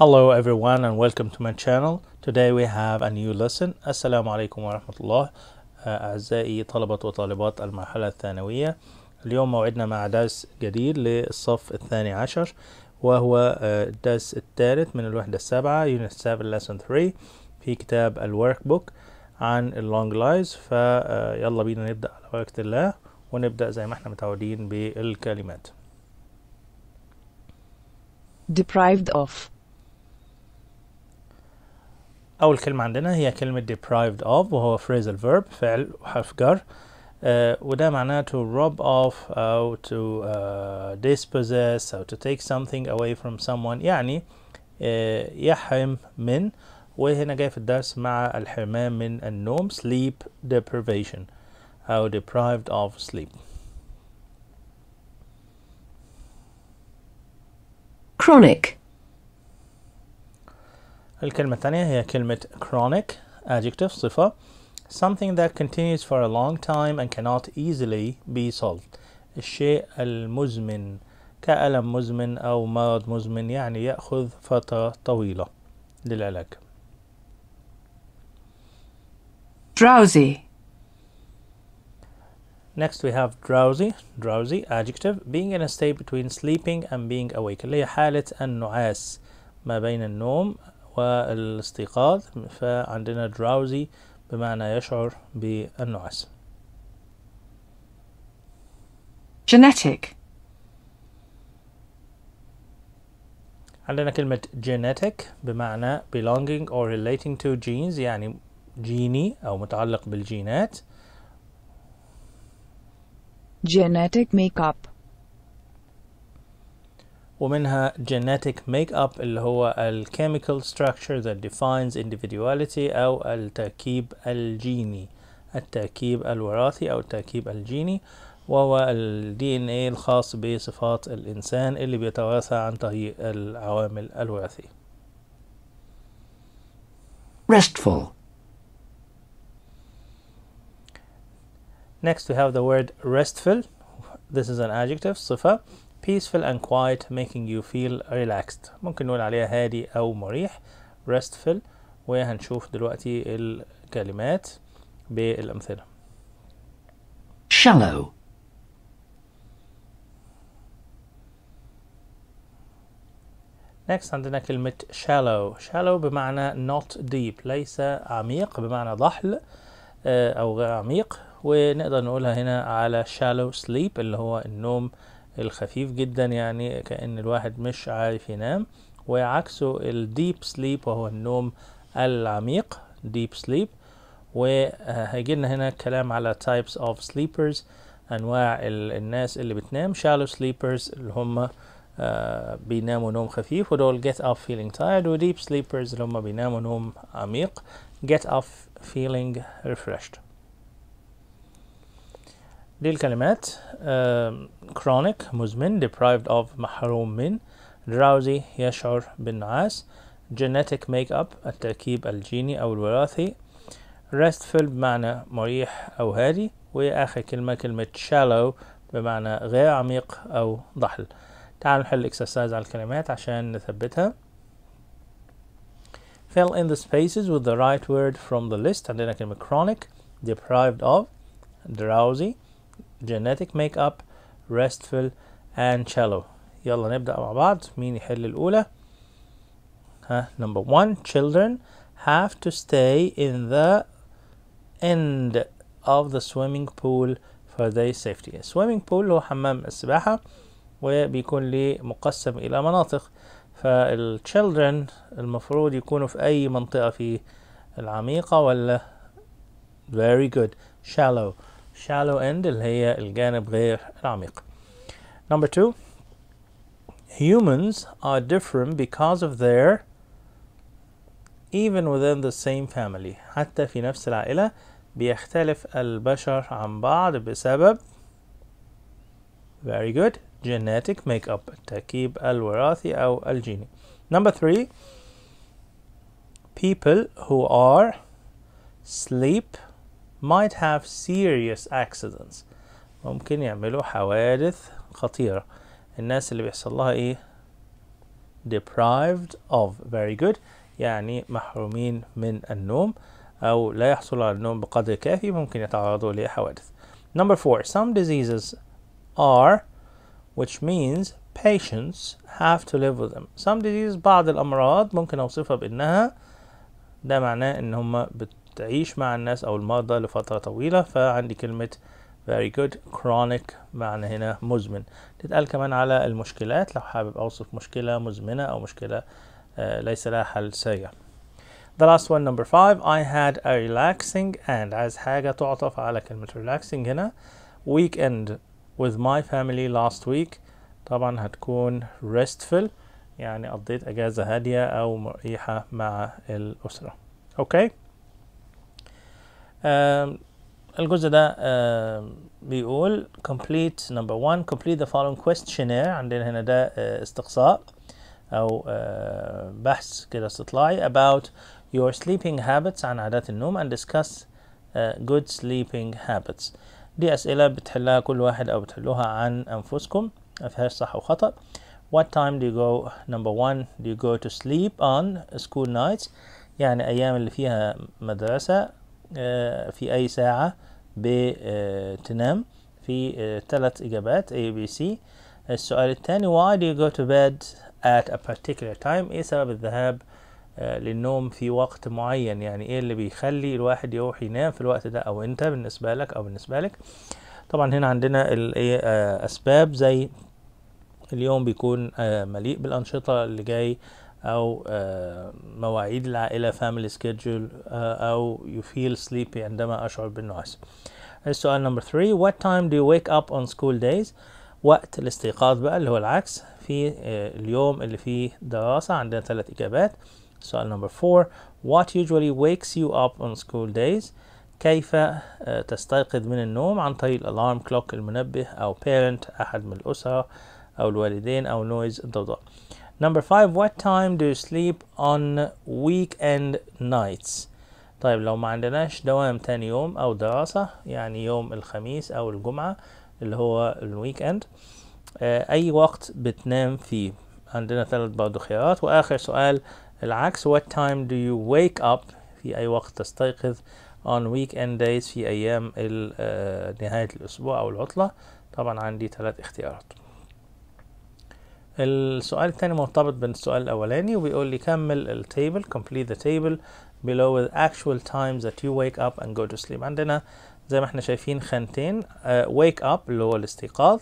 Hello everyone and welcome to my channel. Today we have a new lesson. السلام عليكم ورحمة الله أعزائي طلبة وطالبات المرحلة الثانوية. اليوم موعدنا مع درس جديد للصف الثاني عشر وهو الدرس uh, الثالث من الوحدة السابعة Unit 7 Lesson 3 في كتاب الورك بوك عن اللونج لايز فيلا بينا نبدأ على بركة الله ونبدأ زي ما احنا متعودين بالكلمات. Deprived of أول كلمة عندنا هي كلمة deprived of وهو phrasal verb فعل وحرف جر uh, وده معناه to rob off أو to uh, dispossess أو to take something away from someone يعني uh, يحرم من وهنا جاي في الدرس مع الحرمان من النوم sleep deprivation أو deprived of sleep chronic الكلمة الثانية هي كلمة chronic adjective صفة something that continues for a long time and cannot easily be solved الشيء المزمن كألم مزمن أو مرض مزمن يعني يأخذ فترة طويلة للعلاج drowsy Next we have drowsy drowsy adjective being in a state between sleeping and being awake اللي هي حالة النعاس ما بين النوم والاستيقاظ فعندنا drowsy بمعنى يشعر بالنعاس genetic عندنا كلمة genetic بمعنى belonging or relating to genes يعني جيني أو متعلق بالجينات genetic makeup ومنها genetic makeup اللي هو ال chemical structure that defines individuality أو التركيب الجيني التركيب الوراثي أو التركيب الجيني وهو ال DNA الخاص بصفات الإنسان اللي بيتوارثها عن طريق العوامل الوراثية Restful Next we have the word restful. This is an adjective, صفة peaceful and quiet making you feel relaxed ممكن نقول عليها هادي أو مريح restful وهنشوف دلوقتي الكلمات بالأمثلة shallow next عندنا كلمة shallow shallow بمعنى not deep ليس عميق بمعنى ضحل آه، أو غير عميق ونقدر نقولها هنا على shallow sleep اللي هو النوم الخفيف جدا يعني كأن الواحد مش عارف ينام وعكسه الديب سليب وهو النوم العميق ديب سليب وهيجي لنا هنا كلام على types of sleepers انواع الناس اللي بتنام shallow sleepers اللي هم آه، بيناموا نوم خفيف ودول get up feeling tired و deep sleepers اللي هم بيناموا نوم عميق get up feeling refreshed دي الكلمات chronic مزمن deprived of محروم من drowsy يشعر بالنعاس genetic makeup التركيب الجيني أو الوراثي restful بمعنى مريح أو هادي وآخر كلمة كلمة shallow بمعنى غير عميق أو ضحل تعالوا نحل اكسرسايز على الكلمات عشان نثبتها fill in the spaces with the right word from the list عندنا كلمة chronic deprived of drowsy genetic makeup restful and shallow يلا نبدأ مع بعض مين يحل الأولى ها number one children have to stay in the end of the swimming pool for their safety swimming pool هو حمام السباحة وبيكون ليه مقسم إلى مناطق فالchildren المفروض يكونوا في أي منطقة في العميقة ولا very good shallow shallow end اللي هي الجانب غير العميق number two humans are different because of their even within the same family حتى في نفس العائلة بيختلف البشر عن بعض بسبب very good genetic makeup التركيب الوراثي أو الجيني number three people who are sleep might have serious accidents ممكن يعملوا حوادث خطيرة الناس اللي بيحصل لها ايه deprived of very good يعني محرومين من النوم أو لا يحصل على النوم بقدر كافي ممكن يتعرضوا لحوادث number four some diseases are which means patients have to live with them some diseases بعض الأمراض ممكن أوصفها بأنها ده معناه إن هم تعيش مع الناس أو المرضى لفترة طويلة فعندي كلمة very good chronic معنى هنا مزمن تتقال كمان على المشكلات لو حابب أوصف مشكلة مزمنة أو مشكلة آه، ليس لها حل سريع The last one number five I had a relaxing and عايز حاجة تعطف على كلمة relaxing هنا weekend with my family last week طبعا هتكون restful يعني قضيت أجازة هادية أو مريحة مع الأسرة okay الجزء ده بيقول complete number one complete the following questionnaire عندنا هنا ده استقصاء أو بحث كده استطلاعي about your sleeping habits عن عادات النوم and discuss good sleeping habits دي أسئلة بتحلها كل واحد أو بتحلوها عن أنفسكم ما فيهاش صح أو خطأ What time do you go number one do you go to sleep on school nights يعني أيام اللي فيها مدرسة آه، في أي ساعة بتنام في آه، ثلاث إجابات A B C السؤال الثاني why do you go to bed at a particular time إيه سبب الذهاب آه، للنوم في وقت معين يعني إيه اللي بيخلي الواحد يروح ينام في الوقت ده أو أنت بالنسبة لك أو بالنسبة لك طبعا هنا عندنا الأسباب زي اليوم بيكون مليء بالأنشطة اللي جاي او آه، مواعيد العائله family schedule آه، او you feel sleepy عندما اشعر بالنعاس السؤال نمبر 3 what time do you wake up on school days وقت الاستيقاظ بقى اللي هو العكس في آه، اليوم اللي فيه دراسه عندنا ثلاث اجابات السؤال نمبر 4 what usually wakes you up on school days كيف تستيقظ من النوم عن طريق الالارم كلوك المنبه او parent احد من الاسره او الوالدين او نويز الضوضاء Number five, what time do you sleep on weekend nights? طيب لو ما عندناش دوام تاني يوم أو دراسة يعني يوم الخميس أو الجمعة اللي هو الويك إند آه أي وقت بتنام فيه عندنا ثلاث برضه خيارات وآخر سؤال العكس what time do you wake up في أي وقت تستيقظ on weekend days في أيام آه، نهاية الأسبوع أو العطلة طبعا عندي ثلاث اختيارات السؤال الثاني مرتبط بين السؤال الاولاني وبيقول لي كمل table complete the table below with actual times that you wake up and go to sleep عندنا زي ما احنا شايفين خانتين uh, wake up اللي هو الاستيقاظ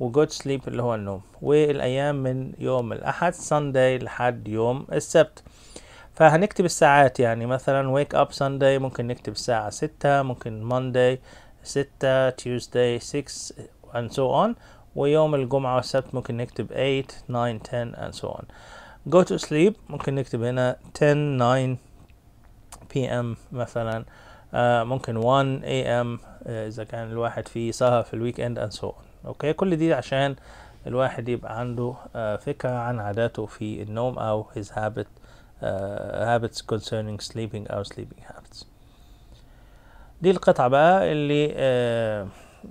و go to sleep اللي هو النوم والايام من يوم الاحد Sunday لحد يوم السبت فهنكتب الساعات يعني مثلا wake up Sunday ممكن نكتب الساعة ستة ممكن Monday ستة Tuesday 6 and so on ويوم الجمعة والسبت ممكن نكتب 8 9 10 and so on go to sleep ممكن نكتب هنا 10 9 p.m مثلا uh, ممكن 1 a.m آه، اذا كان الواحد في سهر في الويك اند and so on اوكي كل دي عشان الواحد يبقى عنده uh, فكرة عن عاداته في النوم او his habit uh, habits concerning sleeping or sleeping habits دي القطعة بقى اللي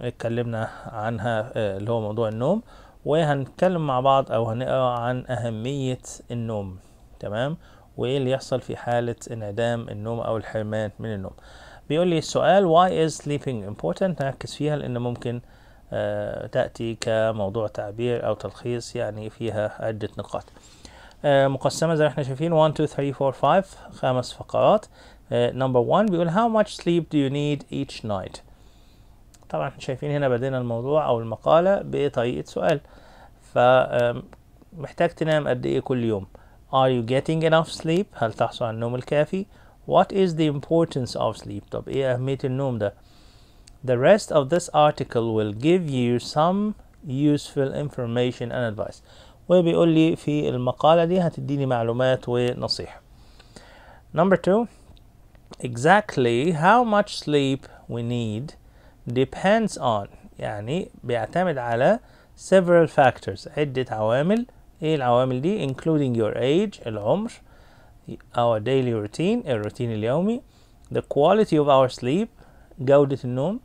اتكلمنا عنها آه، اللي هو موضوع النوم وهنتكلم مع بعض او هنقرا عن اهمية النوم تمام وايه اللي يحصل في حالة انعدام النوم او الحرمان من النوم بيقول لي السؤال why is sleeping important نركز فيها لان ممكن آه، تأتي كموضوع تعبير او تلخيص يعني فيها عدة نقاط آه، مقسمة زي ما احنا شايفين 1 2 3 4 5 خمس فقرات نمبر 1 بيقول how much sleep do you need each night طبعا احنا شايفين هنا بدينا الموضوع او المقالة بطريقة سؤال فمحتاج تنام قد ايه كل يوم Are you getting enough sleep؟ هل تحصل على النوم الكافي؟ What is the importance of sleep؟ طب ايه أهمية النوم ده؟ The rest of this article will give you some useful information and advice. وبيقول لي في المقالة دي هتديني معلومات ونصيحة. Number two, exactly how much sleep we need depends on يعني بيعتمد على several factors عدة عوامل ايه العوامل دي including your age العمر our daily routine الروتين اليومي the quality of our sleep جودة النوم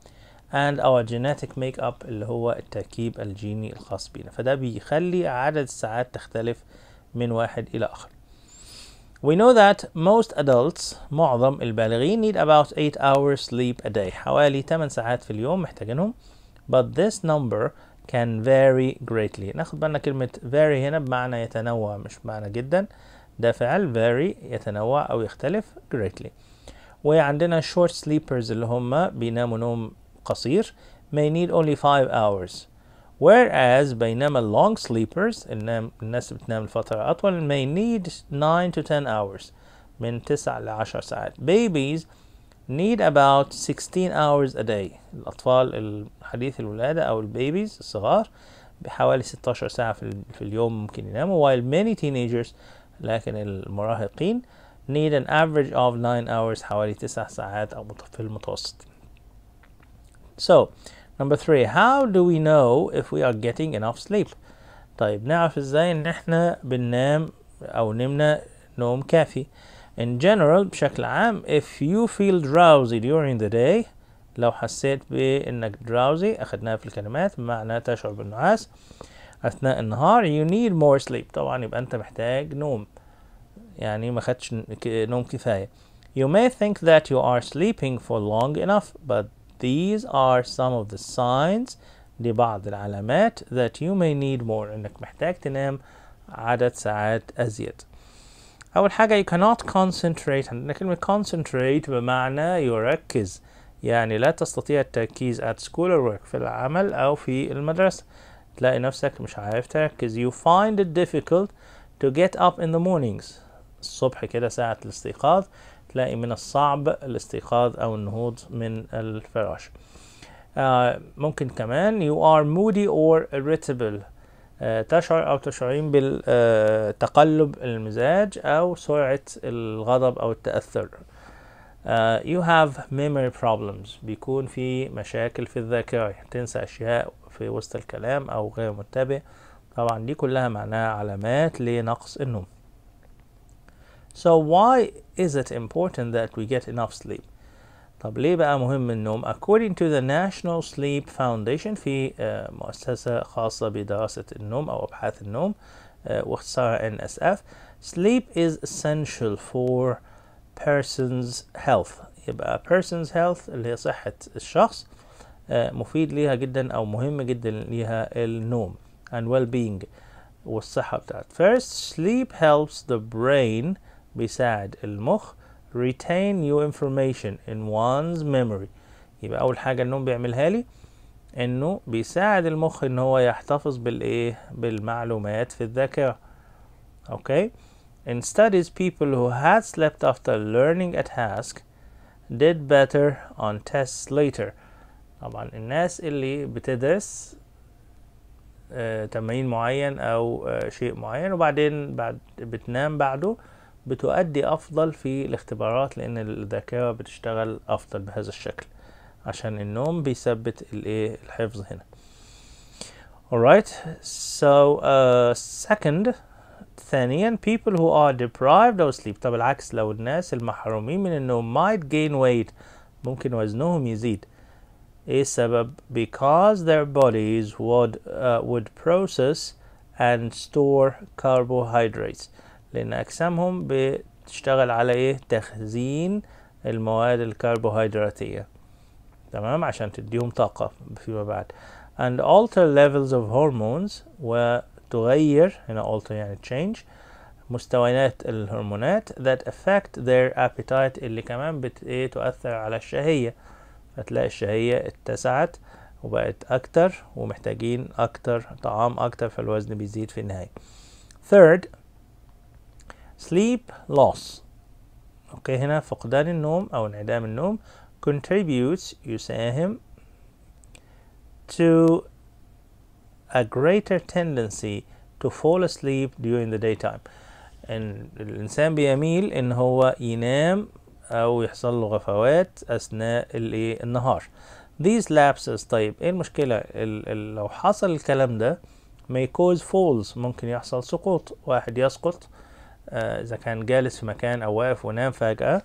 and our genetic makeup اللي هو التركيب الجيني الخاص بينا فده بيخلي عدد الساعات تختلف من واحد إلى آخر We know that most adults معظم البالغين need about 8 hours sleep a day حوالي 8 ساعات في اليوم محتاجينهم but this number can vary greatly ناخد بالنا كلمة vary هنا بمعنى يتنوع مش بمعنى جدا ده فعل vary يتنوع أو يختلف greatly وعندنا short sleepers اللي هم بيناموا نوم قصير may need only 5 hours whereas بينما long sleepers الناس بتنام لفترة أطول may need 9 to 10 hours من 9 ل 10 ساعات babies need about 16 hours a day الأطفال حديث الولادة أو babies الصغار بحوالي 16 ساعة في اليوم ممكن يناموا while many teenagers لكن المراهقين need an average of 9 hours حوالي 9 ساعات أو في المتوسط so Number three, how do we know if we are getting enough sleep? طيب نعرف ازاي ان احنا بننام او نمنا نوم كافي. In general بشكل عام if you feel drowsy during the day لو حسيت بانك drowsy اخدناها في الكلمات بمعنى تشعر بالنعاس اثناء النهار you need more sleep طبعا يبقى انت محتاج نوم يعني ما خدش نوم كفايه. You may think that you are sleeping for long enough but These are some of the signs لبعض العلامات that you may need more إنك محتاج تنام عدد ساعات أزيد أول حاجة you cannot concentrate عندنا كلمة concentrate بمعنى يركز يعني لا تستطيع التركيز at school or work في العمل أو في المدرسة تلاقي نفسك مش عارف تركز you find it difficult to get up in the mornings الصبح كده ساعة الاستيقاظ تلاقي من الصعب الاستيقاظ أو النهوض من الفراش آه ممكن كمان you are moody or irritable آه تشعر أو تشعرين بالتقلب المزاج أو سرعة الغضب أو التأثر Uh, you have memory problems بيكون في مشاكل في الذاكرة تنسى أشياء في وسط الكلام أو غير منتبه طبعا دي كلها معناها علامات لنقص النوم So why is it important that we get enough sleep؟ طب ليه بقى مهم النوم؟ According to the National Sleep Foundation في مؤسسة خاصة بدراسة النوم أو أبحاث النوم واختصارها NSF Sleep is essential for person's health يبقى person's health اللي هي صحة الشخص مفيد ليها جدا أو مهم جدا ليها النوم and well-being والصحة بتاعت First, sleep helps the brain بيساعد المخ retain new information in one's memory يبقى أول حاجة النوم بيعملها لي إنه بيساعد المخ إن هو يحتفظ بالإيه بالمعلومات في الذاكرة أوكي okay? In studies people who had slept after learning a task did better on tests later طبعا الناس اللي بتدرس آه، تمرين معين او آه، شيء معين وبعدين بعد بتنام بعده بتؤدي أفضل في الاختبارات لأن الذاكرة بتشتغل أفضل بهذا الشكل عشان النوم بيثبت الايه الحفظ هنا alright so uh, second ثانيا people who are deprived of sleep طب العكس لو الناس المحرومين من النوم might gain weight ممكن وزنهم يزيد ايه السبب because their bodies would uh, would process and store carbohydrates لأن أجسامهم بتشتغل على إيه تخزين المواد الكربوهيدراتية تمام عشان تديهم طاقة فيما بعد and alter levels of hormones وتغير هنا alter يعني change مستويات الهرمونات that affect their appetite اللي كمان بت ايه تؤثر على الشهية هتلاقي الشهية اتسعت وبقت أكتر ومحتاجين أكتر طعام أكتر فالوزن بيزيد في النهاية third sleep loss أوكي هنا فقدان النوم أو انعدام النوم contributes يساهم to a greater tendency to fall asleep during the daytime إن الإنسان بيميل إن هو ينام أو يحصل له غفوات أثناء النهار these lapses طيب إيه المشكلة ال ال لو حصل الكلام ده may cause falls ممكن يحصل سقوط واحد يسقط آه، اذا كان جالس في مكان او واقف ونام فجأة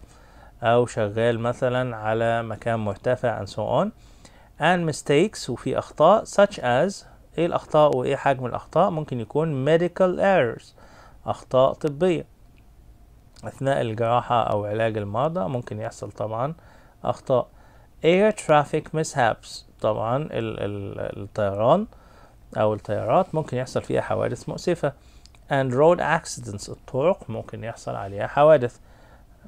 او شغال مثلا على مكان مرتفع and so on and mistakes وفي اخطاء such as ايه الاخطاء وايه حجم الاخطاء ممكن يكون medical errors اخطاء طبية اثناء الجراحة او علاج المرضى ممكن يحصل طبعا اخطاء air traffic mishaps طبعا الطيران او الطيارات ممكن يحصل فيها حوادث مؤسفة and road accidents الطرق ممكن يحصل عليها حوادث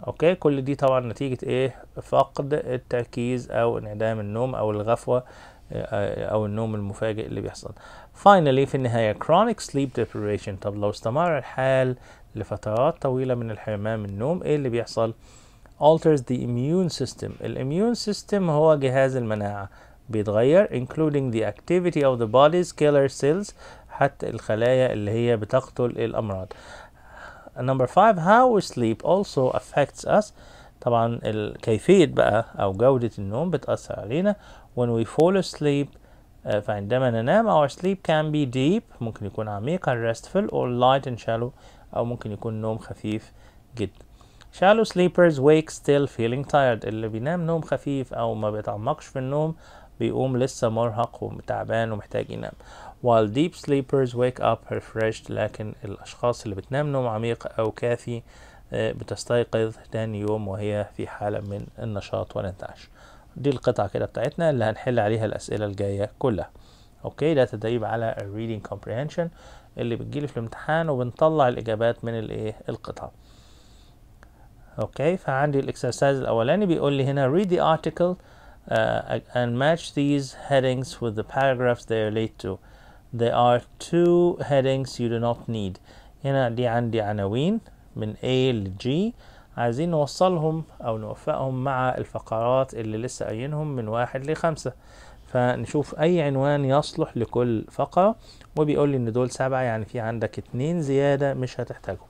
اوكي كل دي طبعا نتيجة ايه فقد التركيز او انعدام النوم او الغفوة آه، او النوم المفاجئ اللي بيحصل finally في النهاية chronic sleep deprivation طب لو استمر الحال لفترات طويلة من الحرمان من النوم ايه اللي بيحصل alters the immune system الاميون سيستم هو جهاز المناعة بيتغير including the activity of the body's killer cells حتى الخلايا اللي هي بتقتل الأمراض number five how sleep also affects us طبعا كيفية بقى أو جودة النوم بتأثر علينا when we fall asleep uh, فعندما ننام our sleep can be deep ممكن يكون عميق and restful or light and shallow أو ممكن يكون نوم خفيف جدا shallow sleepers wake still feeling tired اللي بينام نوم خفيف أو ما بيتعمقش في النوم بيقوم لسه مرهق وتعبان ومحتاج ينام while deep sleepers wake up refreshed لكن الأشخاص اللي بتنام نوم عميق أو كافي آه، بتستيقظ تاني يوم وهي في حالة من النشاط والانتعاش دي القطعة كده بتاعتنا اللي هنحل عليها الأسئلة الجاية كلها أوكي ده تدريب على reading comprehension اللي بتجيلي في الامتحان وبنطلع الإجابات من الإيه القطعة أوكي فعندي الإكسرسايز الأولاني بيقول لي هنا read the article uh, and match these headings with the paragraphs they relate to there are two headings you do not need هنا دي عندي عناوين من A ل G عايزين نوصلهم أو نوفقهم مع الفقرات اللي لسه قايلينهم من واحد لخمسة فنشوف أي عنوان يصلح لكل فقرة وبيقول لي إن دول سبعة يعني في عندك اتنين زيادة مش هتحتاجهم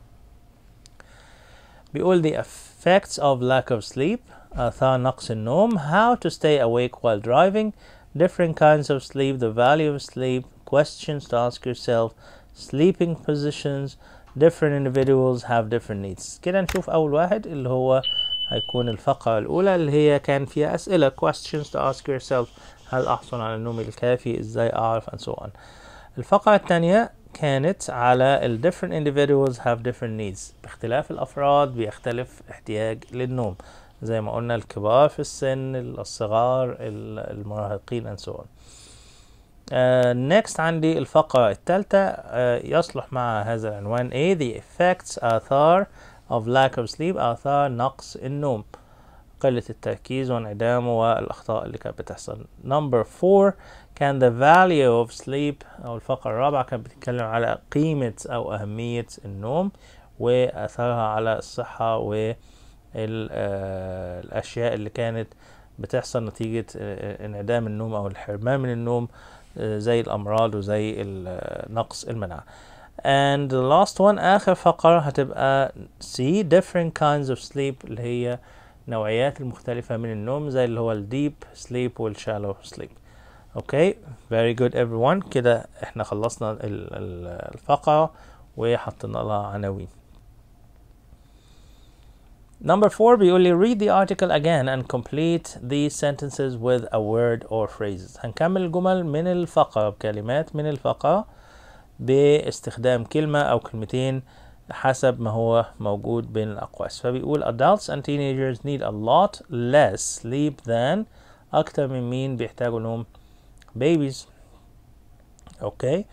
بيقول the effects of lack of sleep آثار نقص النوم how to stay awake while driving different kinds of sleep the value of sleep questions to ask yourself sleeping positions different individuals have different needs كده نشوف أول واحد اللي هو هيكون الفقرة الأولى اللي هي كان فيها أسئلة questions to ask yourself هل أحصل على النوم الكافي إزاي أعرف and so on الفقرة الثانية كانت على ال different individuals have different needs باختلاف الأفراد بيختلف احتياج للنوم زي ما قلنا الكبار في السن الصغار المراهقين and so on نيكست آه، عندي الفقرة الثالثة آه، يصلح مع هذا العنوان ايه the effects آثار of lack of sleep آثار نقص النوم قلة التركيز وانعدامه والأخطاء اللي كانت بتحصل number four كان the value of sleep أو الفقرة الرابعة كانت بتتكلم على قيمة أو أهمية النوم وأثرها على الصحة والأشياء آه، اللي كانت بتحصل نتيجة انعدام النوم أو الحرمان من النوم زي الامراض وزي نقص المناعه and the last one اخر فقره هتبقى see different kinds of sleep اللي هي نوعيات المختلفه من النوم زي اللي هو الديب sleep والشالو sleep اوكي okay. very good everyone كده احنا خلصنا الفقره وحطينا لها عناوين Number four, we only read the article again and complete these sentences with a word or phrases. هنكمل الجمل من الفقرة بكلمات من الفقرة باستخدام كلمة أو كلمتين حسب ما هو موجود بين الأقواس. فبيقول adults and teenagers need a lot less sleep than أكتر من مين بيحتاجوا babies. Okay.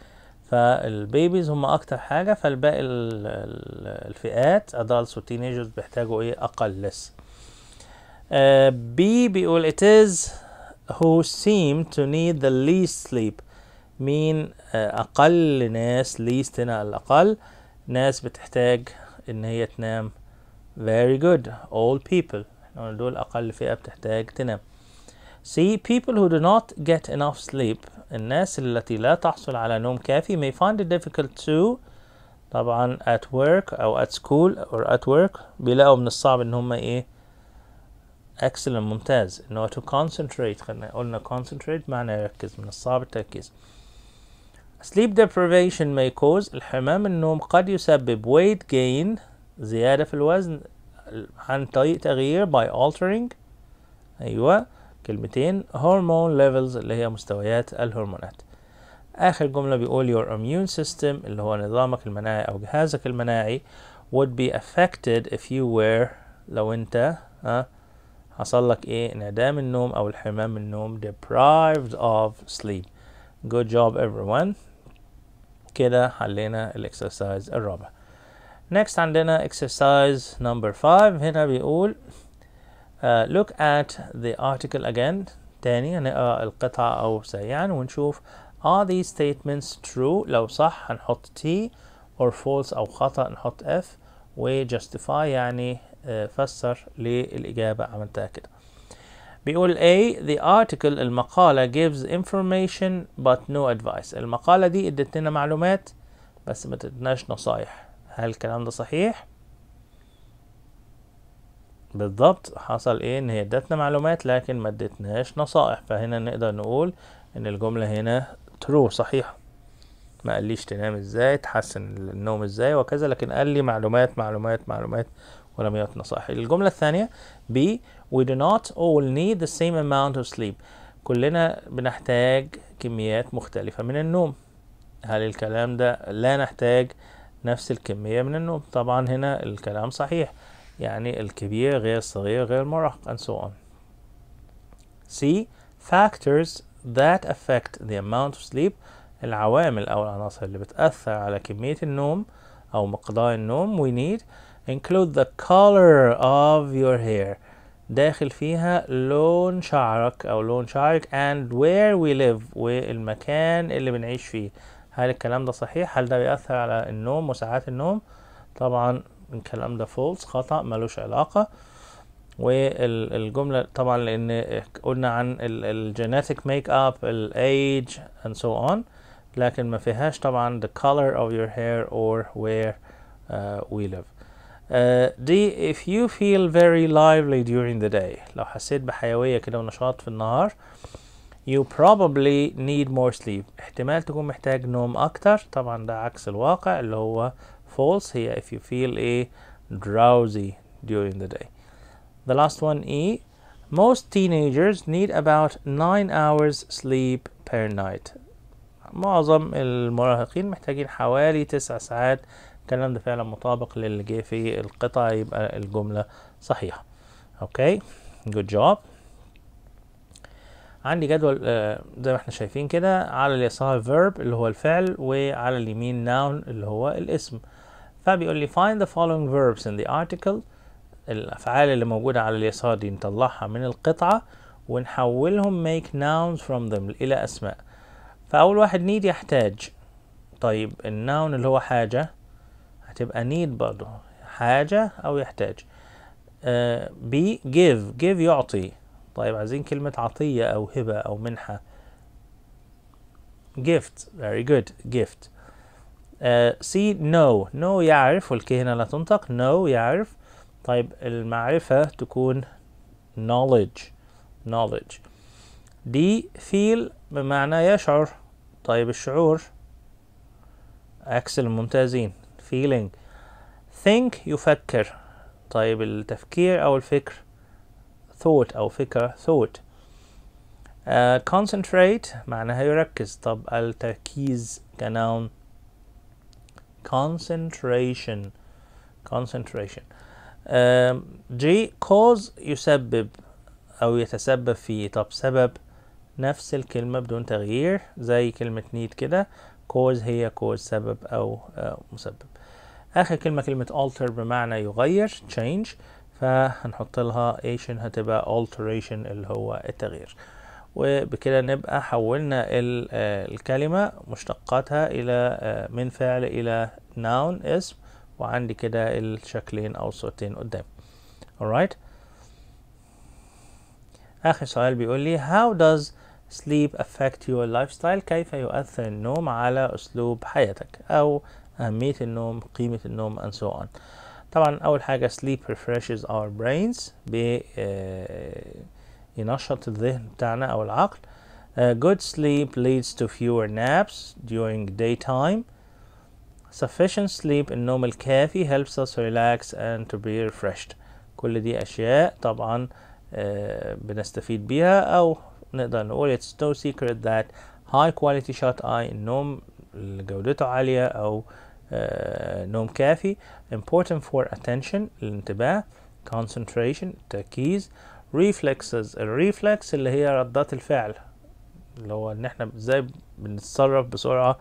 فالبيبيز هم اكتر حاجه فالباقي الفئات ادلتس وتينيجرز بيحتاجوا ايه اقل لسه بي بي بيقول it is who seem to need the least sleep مين uh, اقل ناس least هنا الاقل ناس بتحتاج ان هي تنام very good all people دول اقل فئه بتحتاج تنام see people who do not get enough sleep الناس التي لا تحصل على نوم كافي may find it difficult to طبعا at work أو at school or at work بيلاقوا من الصعب إن هم إيه excellent ممتاز إن هو to concentrate خلينا قلنا concentrate معنى يركز من الصعب التركيز sleep deprivation may cause الحمام النوم قد يسبب weight gain زيادة في الوزن عن طريق تغيير by altering أيوة كلمتين هرمون ليفلز اللي هي مستويات الهرمونات آخر جملة بيقول your immune system اللي هو نظامك المناعي أو جهازك المناعي would be affected if you were لو أنت ها حصل لك إيه انعدام النوم أو الحمام من النوم deprived of sleep good job everyone كده حلينا الإكسرسايز الرابع next عندنا exercise number 5 هنا بيقول Uh, look at the article again تاني يعني، هنقرا آه، القطعة أو سريعا ونشوف are these statements true لو صح هنحط T or false أو خطأ نحط F و justify يعني آه، فسر للإجابة عملتها كده بيقول A the article المقالة gives information but no advice المقالة دي ادتنا معلومات بس ما تدناش نصايح هل الكلام ده صحيح؟ بالضبط حصل ايه ان هي ادتنا معلومات لكن ما ادتناش نصائح فهنا نقدر نقول ان الجملة هنا ترو صحيحة ما قاليش تنام ازاي تحسن النوم ازاي وكذا لكن قال لي معلومات معلومات معلومات ولم يعط نصائح الجملة الثانية بي we do not all need the same amount of sleep كلنا بنحتاج كميات مختلفة من النوم هل الكلام ده لا نحتاج نفس الكمية من النوم طبعا هنا الكلام صحيح يعني الكبير غير الصغير غير المراهق and so on. C factors that affect the amount of sleep العوامل أو العناصر اللي بتأثر على كمية النوم أو مقدار النوم we need include the color of your hair داخل فيها لون شعرك أو لون شعرك and where we live والمكان اللي بنعيش فيه هل الكلام ده صحيح؟ هل ده بيأثر على النوم وساعات النوم؟ طبعا الكلام ده فولس خطأ ملوش علاقة والجملة طبعا لأن قلنا عن الجينيتك ميك اب الايج اند سو اون لكن ما فيهاش طبعا the color of your hair or where uh, we live Uh, دي if you feel very lively during the day لو حسيت بحيوية كده ونشاط في النهار you probably need more sleep احتمال تكون محتاج نوم أكتر طبعا ده عكس الواقع اللي هو false here if you feel a drowsy during the day. The last one E, most teenagers need about 9 hours sleep per night. معظم المراهقين محتاجين حوالي 9 ساعات الكلام ده فعلا مطابق للي جه في القطع يبقى الجملة صحيحة. اوكي جود جوب عندي جدول آه، زي ما احنا شايفين كده على اليسار verb اللي هو الفعل وعلى اليمين noun اللي هو الاسم فبيقول لي find the following verbs in the article الأفعال اللي موجودة على اليسار دي نطلعها من القطعة ونحولهم make nouns from them إلى أسماء فأول واحد need يحتاج طيب الناون اللي هو حاجة هتبقى need برضه حاجة أو يحتاج ب آه، بي give give يعطي طيب عايزين كلمة عطية أو هبة أو منحة gift very good gift آه، سي نو نو يعرف والكي هنا لا تنطق نو no يعرف طيب المعرفة تكون knowledge knowledge دي feel بمعنى يشعر طيب الشعور عكس الممتازين feeling think يفكر طيب التفكير أو الفكر thought أو فكرة thought uh, concentrate معناها يركز طب التركيز كنون concentration concentration جي um, cause يسبب أو يتسبب في طب سبب نفس الكلمة بدون تغيير زي كلمة need كده cause هي cause سبب أو آه، مسبب آخر كلمة كلمة alter بمعنى يغير change فهنحط لها ايشن هتبقى alteration اللي هو التغيير وبكده نبقى حولنا آه، الكلمة مشتقاتها إلى آه، من فعل إلى noun اسم وعندي كده الشكلين أو الصورتين قدام alright آخر سؤال بيقول لي how does sleep affect your lifestyle كيف يؤثر النوم على أسلوب حياتك أو أهمية النوم قيمة النوم and so on طبعا أول حاجة sleep refreshes our brains ينشط الذهن بتاعنا أو العقل uh, good sleep leads to fewer naps during daytime sufficient sleep النوم الكافي helps us relax and to be refreshed كل دي أشياء طبعا uh, بنستفيد بيها أو نقدر نقول it's no secret that high quality shut eye النوم اللي جودته عالية أو uh, نوم كافي important for attention الانتباه concentration التركيز ريفلكسز الريفلكس اللي هي ردات الفعل اللي هو ان احنا ازاي بنتصرف بسرعه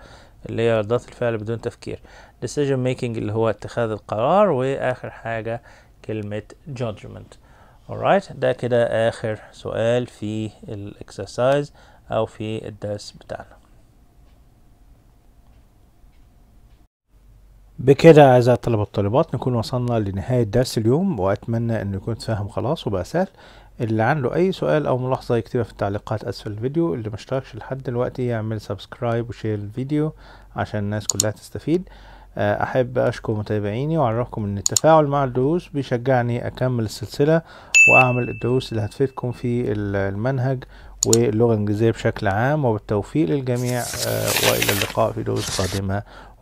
اللي هي ردات الفعل بدون تفكير decision making اللي هو اتخاذ القرار واخر حاجه كلمه judgment alright ده كده اخر سؤال في الاكسرسايز او في الدرس بتاعنا بكده اعزائي الطلبه والطالبات نكون وصلنا لنهايه درس اليوم واتمنى انه يكون اتفهم خلاص وبقى سهل اللي عنده اي سؤال او ملاحظه يكتبها في التعليقات اسفل الفيديو اللي مشتركش لحد دلوقتي يعمل سبسكرايب وشير الفيديو عشان الناس كلها تستفيد آه، احب اشكر متابعيني واعرفكم ان التفاعل مع الدروس بيشجعني اكمل السلسله واعمل الدروس اللي هتفيدكم في المنهج واللغه الانجليزيه بشكل عام وبالتوفيق للجميع آه، والى اللقاء في دروس قادمه